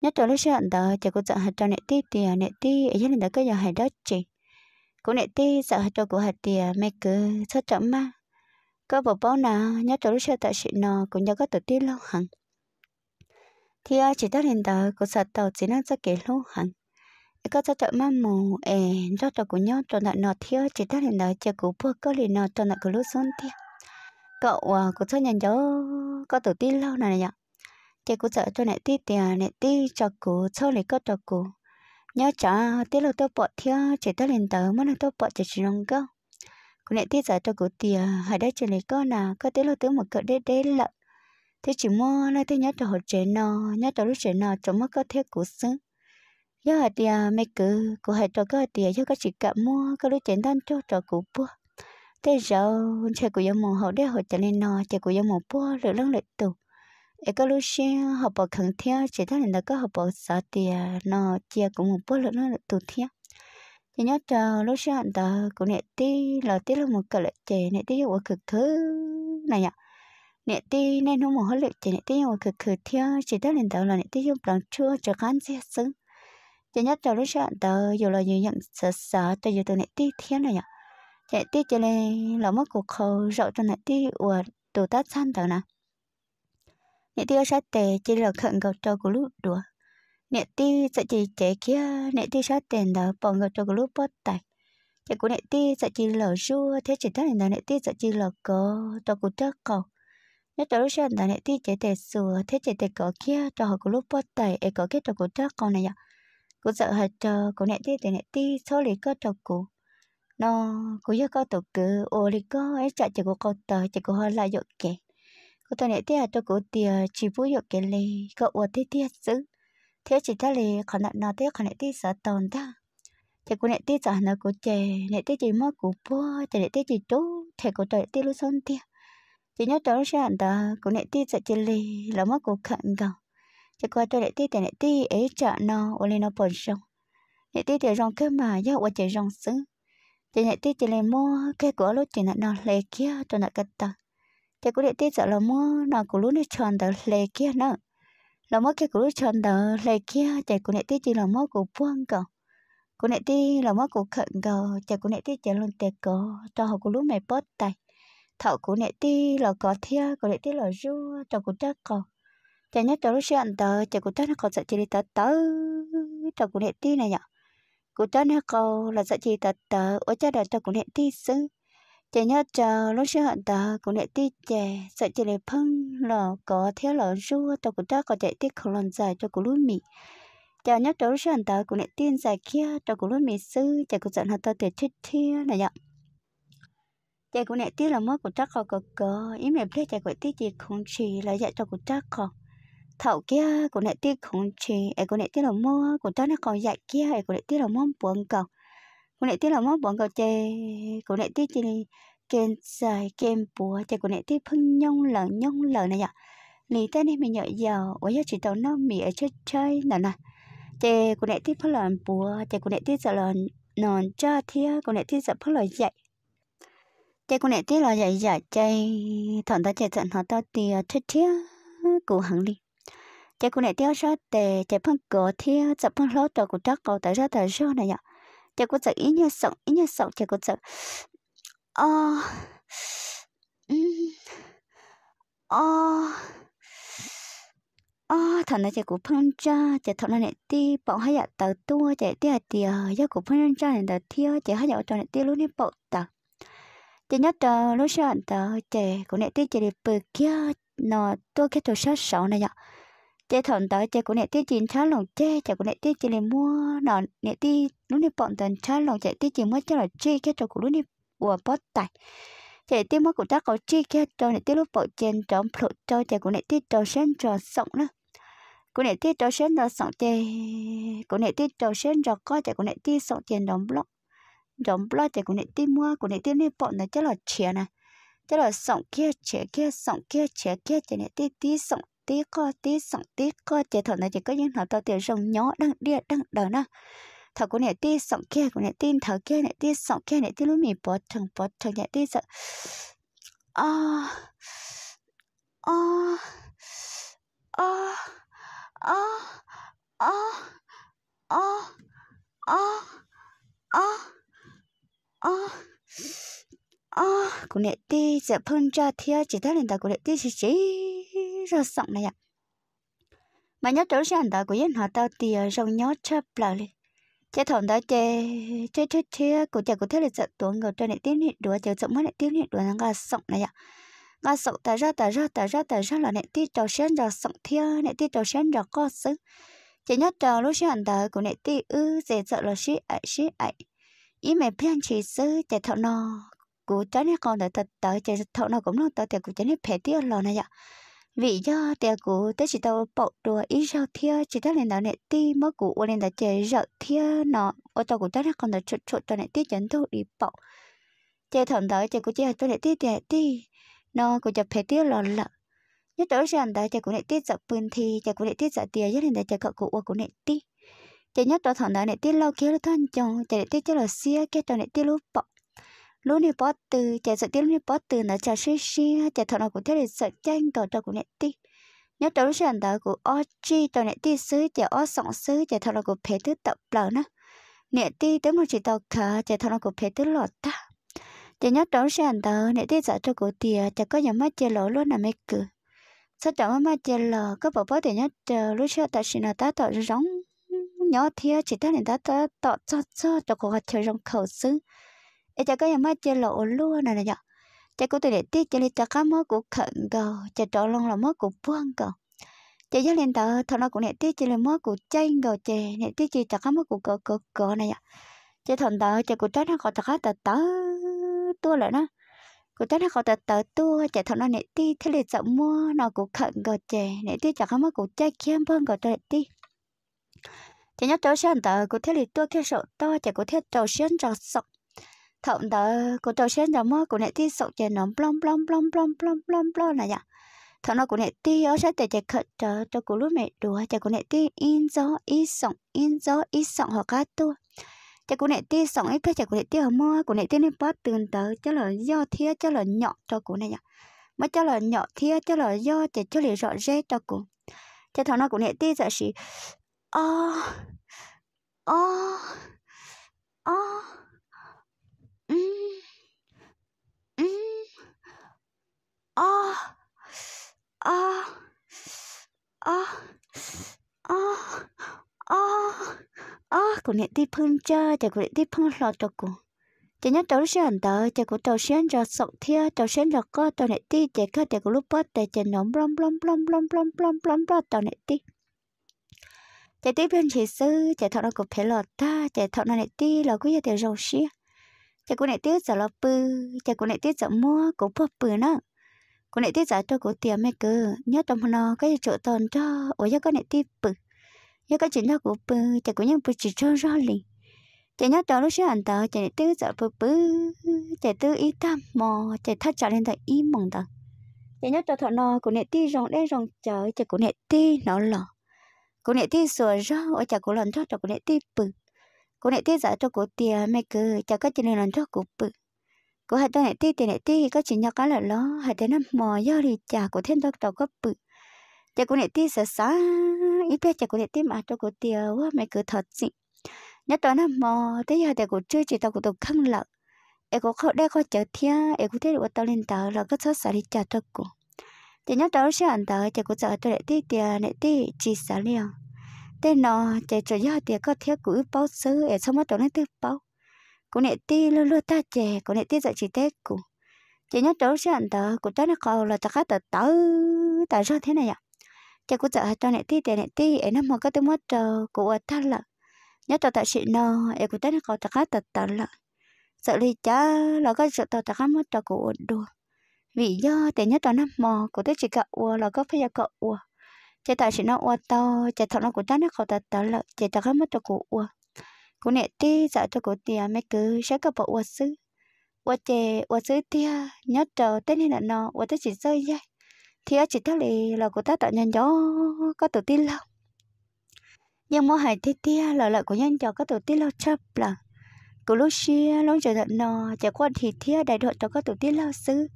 nhất trở lúc sáng đó chỉ có dọn hạt cho nệ ti tiền à, nệ ti dưới lên đó cái giờ hạt đó chỉ cô nệ ti sợ hạt cho của hạt tiền à, mẹ cứ sốt chậm mà có bộ bao nào nhất trở lúc sáng tại sự nó cũng nhớ có tổ ti lâu hẳn thì à, chỉ ta lên đó cô sợ tàu chỉ năng cho kể lâu hẳn có cho chậm mà mù ê cho cho của nhau cho nợ nọ thì chỉ ta lên đó chỉ của bữa có liền nọ cho nợ của lúc xuống thiếu cậu à, cũng cho nhận cháu có tổ tiên lâu này nhở thì cũng sợ cho nè tí tiền nè tí cho cụ cho lấy có cho cụ nhớ chả tí là tôi bỏ theo chỉ tôi lên tờ mà là tôi bỏ chỉ chỉ nông cơ cụ nè tí giờ cho cụ tiền hãy để chỉ lấy có nào có tí là tôi một cỡ để để lợ thế chỉ mua là thế nhớ cho họ trẻ nọ nhớ cho lúc trẻ nọ cho mất có thế cụ xứ nhớ hạt tiền mấy cứ cụ hạt cho có tiền cho có chỉ cả mua có lúc trẻ đang cho cho cụ bua thế rồi chơi cụ giống mồ hậu để họ trở lên nọ chơi cụ giống mồ bua rồi lăng lại tù e có lúc xin họ bỏ khẩn theo chỉ thấy là có họ bỏ sợ thì nó chia cũng một bữa nữa nó tụt theo thì nhớ chờ lúc xin anh ta cũng nè tí là tí là một cái lệ chè nè tí của cực thứ này ạ nè tí nên nó một hơi lệ chè nè tí của cực cực theo chỉ thấy là đó là nè tí dùng bằng chua cho khán giả sưng chỉ nhớ chờ lúc xin anh ta dù là như nhận sợ sợ cho dù tôi nè tí theo này ạ chạy tí cho nên là mất cuộc khâu rậu cho nè tí của tụt tát san tờ nào nè tiêu sát tề chỉ là khẩn cầu cho của lúc đùa nè tiêu sẽ chỉ trẻ kia nè tiêu sát tề đó bỏ ngờ cho của lúc bớt tài chỉ của nè tiêu sẽ chỉ là rua thế chỉ thế này nè tiêu sẽ chỉ là có cho của trước cầu nếu trâu lúc sáng nè tiêu trẻ tề sửa thế chỉ tề có kia trâu của lúc bớt tài ấy có cái cho của trước cầu này ạ cũng sợ hết trâu của nè tiêu thì nè tiêu số lý có cho của nó cũng như có tổ cứ ô lý có ấy chạy chỉ của con tờ chỉ của họ là dọn kẹt cô tôi nãy tiếc tôi cô tiếc chỉ vui được cái lề cậu ở tiếc tiếc chứ thế chỉ ta lề khả năng nào tiếc khả năng tiếc sợ tồn ta thì cô nãy tiếc chả nó cô chè nãy tiếc chỉ mất cô bố chả nãy tiếc chỉ chú thì cô tôi tiếc lúc xong tiếc chỉ nhớ đó sẽ anh ta cô nãy tiếc sợ chỉ lề là mất cô khẩn cầu chỉ qua tôi nãy tiếc thì nãy tiếc ấy chả nó ở lên nó bận xong nãy tiếc thì rong cái mà giờ ở chỉ rong xứ chỉ nãy tiếc chỉ lên mua cái của lúc chỉ nãy nó lấy kia tôi nãy cái ta thế cũng để tiết sợ là mua nó cũng lúc nó chọn tờ lề kia nữa là mua cái cũng lúc chọn tờ lề kia thế cũng để tiết chỉ là mua của buông cả cũng để tiết là mua của khẩn cả thế cũng để tiết chỉ luôn tiệt cậu cho họ cũng lúc mày bớt tay thọ cũng để tiết là có thia cũng để tiết là ru cho cũng chắc cả thế nhất cho lúc chọn tờ thế cũng chắc nó còn sợ chỉ đi tớ tớ cho cũng để tiết này nhở cũng chắc nó cậu là sợ chỉ tớ tớ ở chắc là cho cũng để tiết xứng chị nhớ chờ lúc xưa hận ta cũng để tiếc chè sợ chị để phân lò có theo lò rua cho cụ ta có chạy tiết không lần dài cho cụ lúc mì chờ nhớ chờ lúc xưa hận ta cũng để tiên dài kia cho cụ lúc mì sư chả cụ giận hận ta tuyệt chết thiên này nhở chạy cũng nẹt tiếc là mất của có có có ý mẹ biết chạy của tiếc gì không chỉ là dạy cho của trắc có thảo kia của nẹt tiếc không chỉ ấy của nẹt tiếc là mua của ta nó còn dạy kia ấy của nẹt tiếc là mong buồn cầu cô nè tí là mó bọn cậu chè cô nè tí chè kem xài kem bùa chè cô nè tí phân nhông lợn nhông lợn này ạ lì tên này mình nhớ giờ ở giờ chỉ tàu nó mì ở chơi chơi nè nè chè cô nè tí phân lợn bùa chè cô nè tí giờ lợn nòn cho thia cô nè tí giờ phân lợn dậy chè cô nè tí là dậy dậy chè thằng ta chè trận họ tao tiệt chết thia cụ hẳn đi chè cô nè tí ở sao tè chè phân cổ thia chè phân lót tao của chắc cậu tại sao tại sao này ạ có ít ít sống 되고자 인효성, 인효성 되고자 어, 음, 어, 어, thằng này của phân ra, chỉ thằng này đi bỏ hay giặt tàu tua, chỉ đi hạt tiề, do của phân ra này tàu thiêu, chỉ hay giặt tàu này đi luôn đi bỏ tàu, chỉ nhớ tàu lúc sau tàu chỉ của này đi chỉ đi bự kia, nó tua cái tàu sát sầu này nhở chế thon tới chế của nè tiết chín chán lòng chế chế của nè tiết chỉ lên mua nọ nè tiết lúc nè bọn tần chán lòng chế tiết chỉ mua cho là chi cái trò của lúc nè bùa bót tài chế tiết mua của ta có chi cái trò nè tiết lúc bọn trên trống phụ trò chế của nè tiết trò sen trò sống nữa của nè tiết trò sen trò sống chế của nè tiết trò sen trò có chế của nè tiết sống tiền đóng block đóng block chế của nè tiết mua của nè tiết lúc bọn này chế là chia nè chế là sống kia chế kia sống kia chế kia chế nè tiết tiết sống tí co tí sọng tí co chế thọ là chỉ có những nó to tiền rồng nhỏ đang đĩa đang đó nè thọ của này tí sọng kia của này tin thọ kia này tí sọng kia này tí lúc mì bỏ thằng bỏ thằng này tí sợ à à à à à à à à à à cũng này tí sợ phun ra thiệt chỉ thấy là ta cũng này tí chỉ chỉ rồi sọng này ạ mà nhớ trở sang đó của dân họ tao thì ờ, rồng nhớ chớp lại chế thổn đó chế chế chế chế của trẻ của thế lịch giận tuấn ngồi trên này tiếng hiện đùa chế giọng mất này tiếng hiện đùa nó gà sọng này ạ gà sọng tà ra tà ra tà ra tà ra là này tiếng trầu sen rồi sọng thia này tiếng trầu sen rồi có sứ chế nhớ trầu lúc sang đời của này tiếng ư dễ sợ là sĩ ấy sĩ ấy ý mẹ plan chỉ sứ chế thổn nó của trái này còn đợi thật tới chế thổn nó cũng nó tới thì của trái này phải tiếc lò này ạ vì do tiền cũ tới chỉ tao bỏ đùa ít rau thia chỉ tao lên đó nè ti mới cũ ô lên đó chơi rau thia nó ô tao cũng tao còn được chụt chụt tao nè ti chấn thu đi bỏ chơi thằng đó chơi cũng chơi tao nè ti tiền ti nó cũng chụp phải tiêu lò lợ nhớ tới rằng đó chơi cũng nè ti giật bươn thì chơi cũng nè ti giật tiền nhất lên đó chơi cậu cũ ô cũng này ti chơi nhớ tới thằng đó nè ti lâu kia là thằng chồng chơi nè ti chơi là xia kia tao nè ti lúc bỏ lúc này bắt từ chạy sợ tiếng lúc này bắt từ nó chạy xí xí chạy thằng nào cũng thế để sợ chanh cầu trâu cũng nhẹ tí nhớ đầu lúc sản đó cũng ô chi trâu nhẹ tí xứ chạy ô sọng xứ chạy thằng nào cũng phê thứ tập lợn á nhẹ tí tới một chỉ tàu khờ chạy thằng nào cũng phê thứ lọt ta chạy nhớ đầu lúc sản đó nhẹ tí sợ trâu cũng tiề chạy có nhà mắt chạy lỗ luôn là mấy cửa sao chẳng mà chạy lò có bảo bớt thì nhớ đầu lúc sản ta xin là ta tỏ rong nhỏ thia chỉ ta nên ta tỏ cho cho cho cô gái chơi rong khẩu xứ để có cái nhà mắt chơi lộ luôn này này nhở cha cũng tôi để tiếc cho nên cha cá mất của khẩn cầu cha trọ lòng là mất của buông cầu cha giáo lên tờ thằng nó cũng để tiếc cho nên mất của chanh cầu chè để tiếc cho cha cá mất của cỡ cỡ cỡ này nhở cha thằng tờ cha cũng trách nó khỏi cha cá tờ tớ tua lại nó của chắc nó có tờ tờ tua chạy thằng nó nệ ti thế liệt sợ mua nó cũng khẩn gò chè nệ ti chẳng có mất cũng chạy khiêm bơm gò trời ti chỉ nhớ cháu xem tờ của thế liệt tua kia sợ to chạy của thế cháu xem cháu sọc thậm đó cô trò sen đó mơ của này ti sọc chè nó plom plom plom plom plom plom plom này vậy thằng nó của này ti ở sẽ chạy khẩn cho cho cô lúc mẹ đùa chạy cô này ti in gió in sọc in gió in sọc họ cá tua chạy cô này thì sọng ấy chạy cô này ti hầm mơ của này ti nên bắt từng tớ cho là do thia cho là nhỏ cho cô này nhở mà cho là nhỏ thia cho là do chạy cho là rõ rẽ cho cô chạy thằng nó của này ti giờ sĩ à à à a a a a a a cô nè đi phun cho, thì cô nè đi phun lọt cho cô chỉ nhớ tàu xe anh tờ chỉ của tàu xe anh cho sọc thia tàu xe anh cho co tàu nè đi chỉ có chỉ của lúc bắt thì chỉ nóng blom blom blom blom blom blom blom blom tàu nè đi chạy tiếp bên chị sư chạy thọ nó cũng phải lọt ta chạy thọ nó nè đi là cứ giờ thì rầu xia chạy cô nè tiếp giờ là bự chạy cô nè tiếp giờ mua cũng bắp bự nữa cô nãy tiết giải cho cô tiền mấy cơ nhớ trong nó cái chỗ tòn cho ủa cho cái nãy tiết bự nhớ cái chuyện đó của bự chả có những bự chỉ cho rõ liền chả nhớ đó lúc xưa anh tao chả nãy tiết giải bự bự chả tư ý tâm mò chả thắt chặt lên tại ý mộng tao chả nhớ cho thọ nó cô nãy tiết rong đen rong trời chả cô nãy tiết nó lò cô nãy tiết sửa rõ ở chả cô lần cho cho cô nãy tiết bự cô nãy tiết giải cho cô tiền mấy cơ chả cái chuyện lần cho cô bự có hai ta này ti thì có chỉ nhau cá là lo hai thế năm mò do thì chả của thêm đâu tàu có bự chả của này ti sợ xá ít biết chả của này ti mà cho của tiêu quá mày cứ thật gì nhớ tao năm mò thế giờ tao của chưa chỉ tàu của tao khăng lợ em có khâu đây có chở thia em có thấy được tàu lên tàu là có sợ sợ đi chả tao cũng thì nhớ tao sẽ ăn tàu chả của sợ tao này ti thì này ti chỉ sá liền tên nó chả cho do thì có thiết cứ bao sứ em xong mất tao lên tiếp bao cũng nè ti lơ lơ ta chè cũng nè ti dạy chị tết cũng chỉ nhớ trấu sẽ ăn tớ cũng cho nó cầu là ta khác tớ tớ tại sao thế này ạ chè cũng dạy cho nè ti để nè ti em nó mà cái tiếng mất trờ cũng ở thắt là nhớ trò tại sự nó em cũng cho nó cầu ta khác tớ tớ lợ sợ ly chá là có sợ tờ ta khác mất trờ cũng đùa vì do để nhớ trò nó mò cũng tới chỉ cậu là có phải là cậu ua tại sự nó ua to chè thằng nó cũng cho nó cầu tớ tớ lợ chè ta khác mất trờ cũng ua cô nè tí sợ cho cô tiền mấy cứ sẽ có bộ vật sư vật chè vật sư tia nhớ chờ tết nên là nó vật tới chỉ rơi vậy thì ở chỉ theo lì là cô ta tạo nhân gió có tổ tiên lâu nhưng mà hải tia tia là lợi của nhân cho có tổ tiên lâu chấp là cô lúc xưa lúc chờ tận nó chờ quan thì tia đại đội cho có tổ tiên lâu sư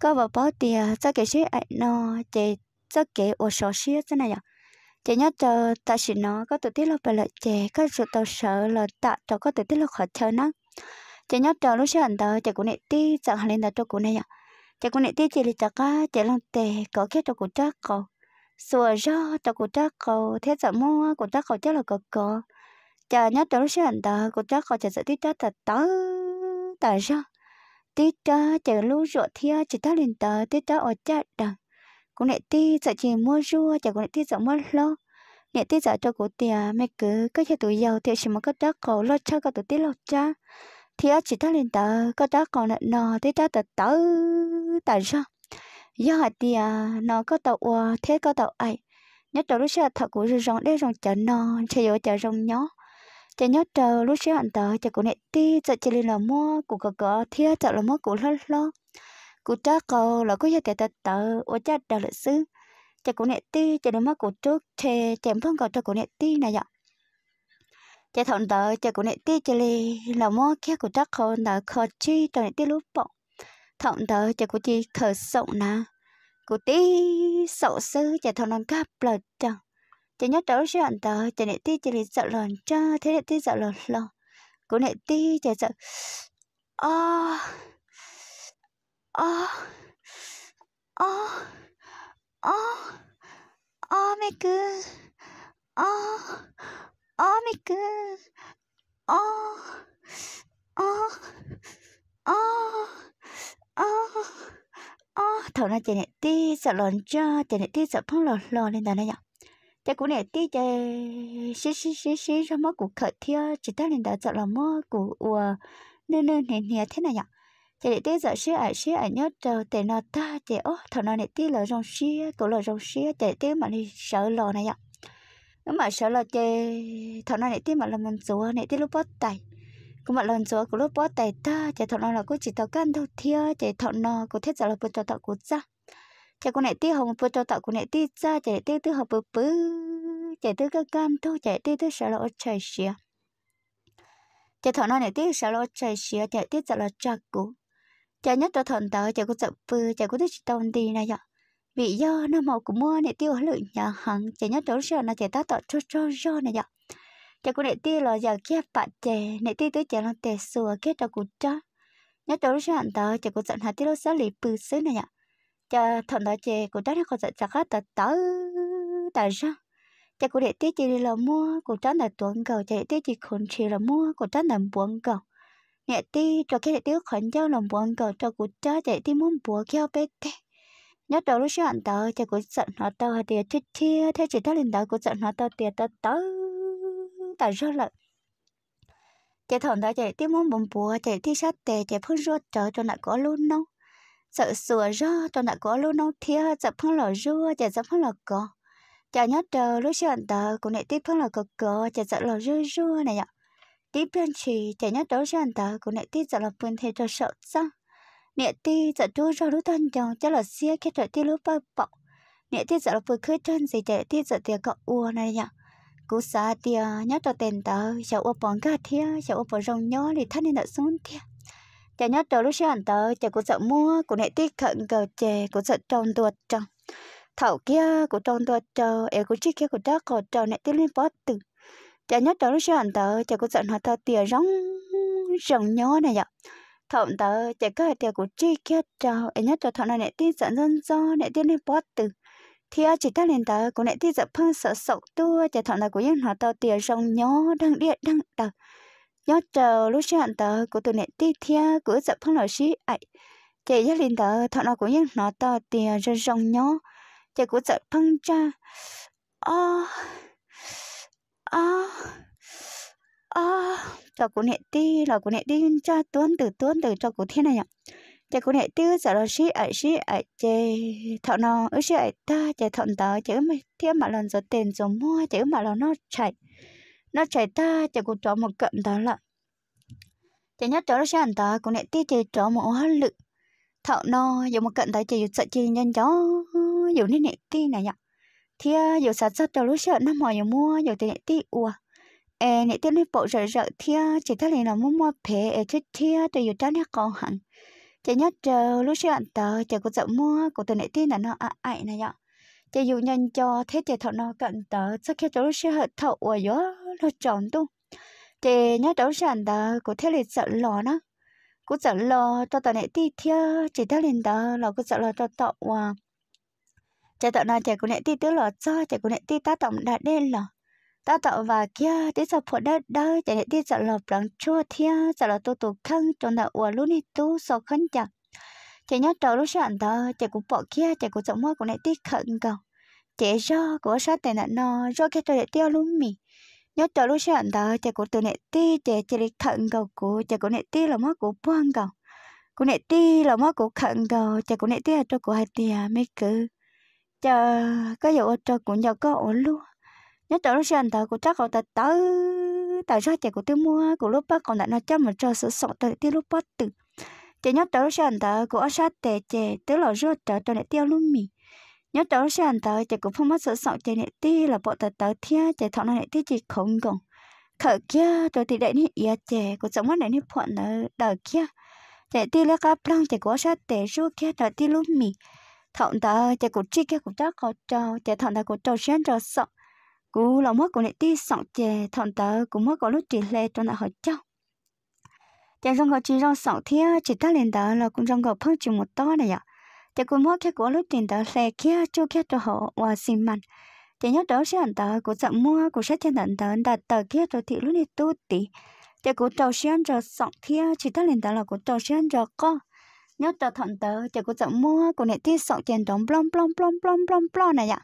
có vợ bó tiền cho cái sĩ ảnh nó chè cho cái ô sò xia thế này à chị nhớ cho ta chỉ nó có tự tiết lo bà lợi chè có sự tàu sợ là ta cho có tự tiết lo khỏi chơi nó chị nhớ cho lúc sáng đó chị cũng nệ tí chẳng hạn lên đó cho cũng này ạ chị cũng nệ tí chỉ là cho cá chị lòng tệ có kia cho cũng chắc cầu sửa ra cho cũng chắc cầu thế giờ mua cũng chắc cầu chắc là có có chị nhớ cho lúc sáng đó cũng chắc cầu chị sẽ tí chắc thật tớ tại sao tí chắc chị lúc rồi thì chị thắt lên tớ tí chắc ở chắc đằng cũng nè ti sợ chỉ mua rua chả cũng nè ti sợ mua lo nè ti sợ cho cụ tiền mẹ cứ cái cho tụi giàu thì chỉ mà có đất cổ lo cho cả tụi ti lo cha thì chỉ ta lên tờ có đó còn lại nò tí ta tờ tờ tại sao do hạt tiền nó có tàu ua thế có tàu ấy nhất tàu lúc xưa thật của rồi rong để rong chợ nò chơi vô chợ rong nhỏ chợ nhớ tàu lúc xưa anh tờ chợ của nè ti chợ chỉ lên là mua của cờ cờ thế chợ là mua của lo lo cú cha cô là cô gia tệ tật tờ ô cha đào lợi sư cha cú nẹt ti cha đừng mất cú trước che chèm phong cầu cho cú nẹt ti này vậy cha thọn tờ cha cú nẹt ti cha li là mua kia cú cha cô là khó chi cho nẹt ti lúc bọ thọn tờ cha cú chi thở sậu nà cú ti sậu sư cha thọn non cáp lợn chẳng cha nhớ tới chuyện tờ cha nẹt ti cha li sợ lòn cha thế nẹt ti sợ lòn lòn cú nẹt ti cha sợ à 啊啊啊啊！美君啊啊美君啊啊啊啊啊！头上见点点小乱针，见点点小蓬乱乱的那样。这姑娘点点，谁谁谁谁什么顾客？天，这大领导怎么这么古？嫩嫩甜甜的那样。chị để tí giờ xí ở xí ở nhớ chờ tệ nó ta chị ô thằng nó để tí lỡ rong xí cổ lỡ rong xí chị tí mà đi sợ lò này ạ nếu mà sợ lò chị thằng nó để tí mà là mình chúa để tí lúc bót tay cũng mà lần chúa cũng lúc bót tay ta chị thằng nó là cô chỉ tao can đâu thia chị thằng nó cô thiết giờ là bớt cho tao cút ra chị cô này tí hồng bớt cho tao cô này tí ra chị tí tí học bự bự chị tí cái can thôi chị tí tí sợ lò trời xía chị thằng nó này tí sợ lò trời xía chị tí sợ là chắc cũ chả nhất cho thuận tới chả có chậm phư chả có thích tông đi này nhở vì do nó màu của mua này tiêu lượng nhà hàng chả nhất đó sợ nó chả ta tọt cho cho cho này nhở chả có để tiêu là giờ kia bạn trẻ này tiêu tới trẻ là trẻ sửa kết tao cũng cho nhất đó sợ tao chả có giận hạt tiêu sẽ lì bự xứ này nhở chả thuận tới trẻ của đó nó còn giận chả khác tao tao tại sao chả có để tiêu chỉ là mua của đó là tuấn cầu chả để tiêu chỉ khốn chỉ là mua của đó là buồn cầu nhẹ ti cho cái tiêu khẩn giao lòng buồn cầu cho cụ cha để ti muốn bùa kêu bé tê nhớ đầu lúc sáng tờ cho cụ giận họ tờ thì tiệt chết chia thế chỉ ta lên tờ cụ giận họ tờ tiệt tờ tớ tờ rất là chạy thằng đó chạy tiếp muốn bùn bùa chạy ti sát tè chạy phun ruột trở cho lại có luôn nâu sợ sửa ra cho lại có luôn nâu thiếu sợ phun lò rua chạy sợ phun lò cò chạy nhớ đầu lúc sáng tờ cụ này tiếp phun lò cỏ cỏ chạy sợ lò rua rua này ạ tí bên chỉ chạy nhất đó ra ta cũng nãy tí giờ là bên thế cho sợ sao nãy tí giờ chú cho lúc thân chồng cho là xia khi trời tí lúc bao bọc nãy tí giờ là vừa khơi chân gì chạy tí giờ tiền cọ u này nhở cú xa tiệc nhất cho tiền tờ cháu u bóng gà thia cháu u bóng rồng nhó thì thân nên đã xuống thia chạy nhất đó lúc ra ta chạy cũng sợ mua cũng nãy tí khẩn cầu chè cũng sợ tròn tuột chồng thảo kia của tròn tuột tròn em cũng chiếc kia của đã còn tròn nãy tí lên bó từng chả nhớ đó lúc anh tớ chả có giận họ tớ tiề rong rong nhó này vậy thậm tớ chả có tiề của chi kia trào em nhớ cho thằng này tin giận dân do này tin lên bót từ thì ở chỉ ta lên tớ của lại tin giận phân sợ sậu tua chả thằng này của yên họ tớ tiề rong nhó đang điện đang tớ nhớ chờ lúc anh tớ của tụi này tin thia của giận phân lợi sĩ ấy chị nhớ lên tớ thằng nào của yên họ tớ tiề rong nhó chả của giận phân cha oh à à cho cô nệ ti là cô nệ ti cho tuấn từ tuấn từ cho cô thế này nhở cho cô nệ tư giờ là sĩ ở sĩ ở chạy thọ nó ở sĩ ở ta chạy thọ tớ chạy mà thiên mà lần giờ tiền rồi mua chạy mà là nó chạy nó chạy ta chạy cô cho một cận đó là chạy nhất chỗ nó sẽ ăn ta cô nệ ti chạy cho một hóa lực thọ nó dùng một cận tới chạy dùng sợ chi nhân chó dùng nít nệ ti này nhở thì giờ sát giật đầu lúc sợ năm mò giờ mua giờ tiền tí ua e nãy tiền bộ rợ rợ thì chỉ thấy là nó mua mua phê e chết thì từ giờ trang nhắc còn hẳn chỉ nhất giờ lúc sợ tờ chỉ có sợ mua của từ nãy tiền là nó à ai này nhở chỉ dù nhân cho thế chỉ thọ nó cận tờ sau khi cho lúc sợ thọ ua gió nó tròn tu chỉ nhớ nhất đấu anh tờ của thế là sợ lò nó cũng sợ lò cho tờ nãy tí thì chỉ thấy lên tờ là cũng sợ lò cho tọ ua chạy tàu nó chạy cũng nè tí tứ lọ cho chạy cũng nè tí ta tổng đã đen lọ ta tạo và kia tí sợ phụ đất đó chạy nè tí sợ lọ bằng chua thia sợ lọ tu tu khăn trong đạo ủa luôn đi tu sợ khăn chặt chạy nhớ trầu lúc sẵn đó chạy cũng bỏ kia chạy cũng sợ mua cũng nè tí khẩn cầu chạy do của sát tài nạn nó do cái tôi để tiêu luôn mì nhớ trầu lúc sẵn đó chạy cũng từ nè tí chạy chạy đi khẩn cầu của chạy cũng nè tí là mua của buông cầu cũng nè tí là mua của khẩn cầu chạy cũng nè tí là cho của hai tia mấy cứ chờ có dụ cho cũng nhờ có ổn luôn nhớ chỗ nó xem thở của chắc họ tớ tại sao chạy của tôi mua của lúc bắt còn lại nó chấm mà cho sự sọ tới tiêu lúc bắt từ chạy nhớ chỗ nó xem thở của ở sát tệ chạy tới lò rốt trở cho lại tiêu luôn mì nhớ chỗ nó sẽ xem thở chạy cũng không mất sự sọ chạy lại tiêu là bộ tớ tờ thia chạy thọ này tiêu chỉ không còn khở kia rồi thì đại nít ia chạy của sống mắt đại nít phọn ở đời kia chạy tiêu lấy cá plong chạy của sát tệ rốt kia đợi tiêu luôn mì thọn ta chạy cổ chi kia cổ chắc khó trâu chạy thọn ta cổ trâu xuyên trâu sợ cú lòng mất cổ này ti sợ chè thọn ta cũng mất cổ lúc chỉ lê cho nó hỏi trâu chạy rong cổ chỉ rong sợ thia chỉ ta lên đó là cũng rong cổ phơi chỉ một to này ạ chạy cú mất cái cổ lúc tiền đó lệ kia cho kia cho họ và xì mặn chạy nhớ đó sẽ ảnh tờ cổ sợ mua cổ sẽ chạy ảnh tờ đặt tờ kia rồi thì lúc này tu tỉ chạy cổ trâu xuyên trâu sợ thia chỉ ta lên đó là cổ trâu xuyên trâu co nhớ cho thọn tớ chỉ có chọn mua cô nè tí sọ tiền đóng plom plom plom plom plom plom này ạ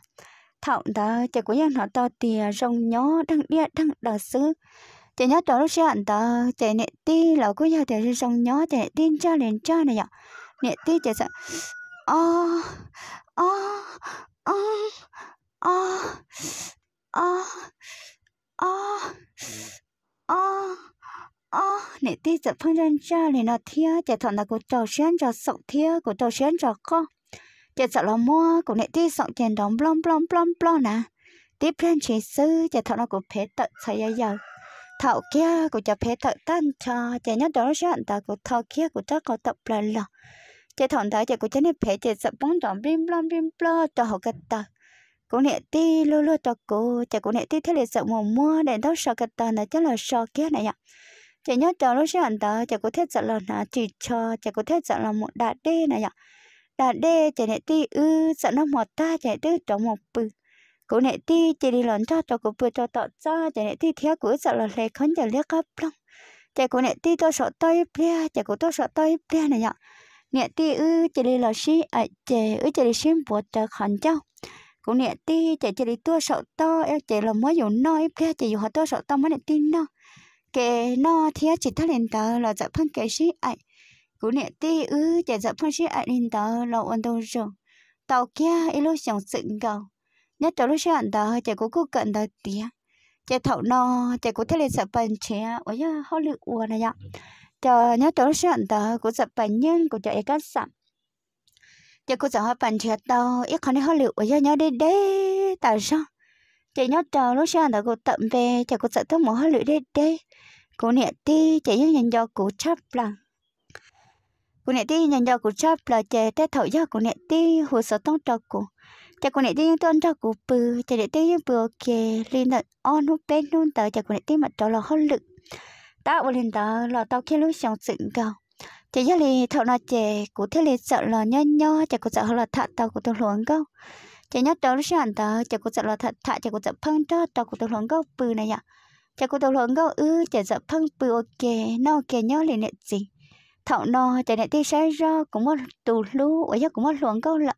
thọn tớ chỉ có nhận họ to tiền rong nhó đang đĩa đang đờ xứ chỉ nhớ cho lúc xe anh tớ chỉ nè tí là có giờ thì rong nhó chỉ nè tí cho liền cha này ạ nè tí chỉ sợ ô ô ô ô ô ô ô 哦，你对着碰上这里那天，就同那个赵先生送天，个赵先生讲，就走了么？个你对送件 đồng blom blom blom blom nè, tiếp lên chỉ sư cho thằng nó cũng phải tự xây ra giàu, thảo kia cũng cho phê tật tan cho, cho nhớ đó ra anh ta cũng thảo kia cũng chắc có tập lên lọ, cho thằng ta cho cũng cho nên phê, cho sợ bóng đồng blim blom blim blom cho họ cái ta, cô nè ti lô lô cho cô, cho cô nè ti thế là sợ mồm mua để đâu sợ cái ta này chắc là sợ kia này ạ chỉ nhớ cháu sẽ xưa đó chỉ có thể dọn là nó chỉ cho chỉ có thể dọn là một đá đê này ạ đá đê chỉ nè ti ư dọn nó một ta chỉ tư trong một bự cô nè ti chỉ đi lớn cho cho cô bự cho tọt cho chỉ nè ti theo của dọn là lấy khấn giờ lấy gấp lắm chỉ cô nè ti tôi sợ tôi bia chỉ cô tôi sợ tôi bia này ạ nè ti ư chỉ đi là xí ạ à, chỉ ư chỉ đi xin bột cho khẩn cháu cũng nè ti chỉ chỉ đi tôi sợ to em chỉ là mới dùng nói bia chỉ dùng họ tôi sợ to mới nè ti nó kẻ nó thiết chỉ thắt lên tờ là dập phân kẻ sĩ ảnh cú nè tê ư chả dập phân sĩ ảnh lên tờ là ổn đâu rồi tàu kia ấy lúc sống sững cầu nhất tàu lúc sáng tờ chả cố cố cận tờ tía chả thậu nó chả cố thắt lên dập phân chế ôi ya họ lự uo này ạ chờ nhớ tàu lúc sáng tờ cố dập phân nhân cố chạy cắt sẵn chả cố dập phân chế tàu ít khó này họ lự ôi ya nhớ đi đấy tại sao chị nhớ chờ lúc sáng đã cô tận về chị cô sợ thấp hơi lưỡi đê đê cô nè ti chị nhớ nhận do cô chấp là cô nè ti nhận do cô chấp là chị tết thổi do cô nè ti hồ sơ tông trọ cô chị cô nè ti những tuần trọ cô bự chị để ti những bữa kề liên đợt on hút bên luôn tới chị cô nè ti mặt trọ là hơi lực ta ổn lên đó là tao khi lúc sáng dựng cầu chị nhớ liền thọ là chị cô thế liền sợ là nho nho chị cô sợ là thạ tao của tôi luống câu chả nhớ đâu nó sẽ hẳn tờ chả có sợ lo thật thà chả có sợ phăng cho đâu có được lòng gấu bự này nhở chả có được lòng gấu ư chả sợ phăng bự ok nó ok nhớ liền nè gì thọ nó chả nè tí sai ra cũng mất tù lú ở nhà cũng mất luồng gấu lợ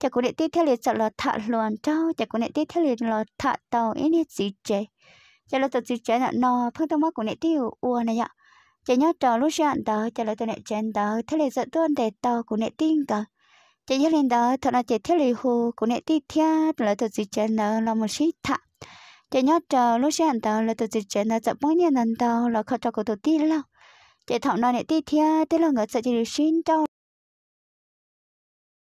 chả có nè tí theo liền sợ lo thà luồng cho chả có nè tí theo liền lo thà tàu ý nè gì chả chả là tờ gì chả nè nó phăng tông mắt của nè tí ua này nhở chả nhớ đâu lúc sẽ hẳn tờ chả lo tờ nè chén tờ theo liền sợ tuôn để tàu của nè tiên cả chỉ nhất lên đó thật là chỉ thiết lý hồ của nệ ti thiết là thật sự chân đó là một sĩ thạ chỉ nhớ chờ lúc sẽ hành là thật sự chân đó chậm bốn nhân hành đó là khởi cho cô tổ tiên lâu chỉ thọ nói nệ ti thiết thế là người sợ chỉ được xin đâu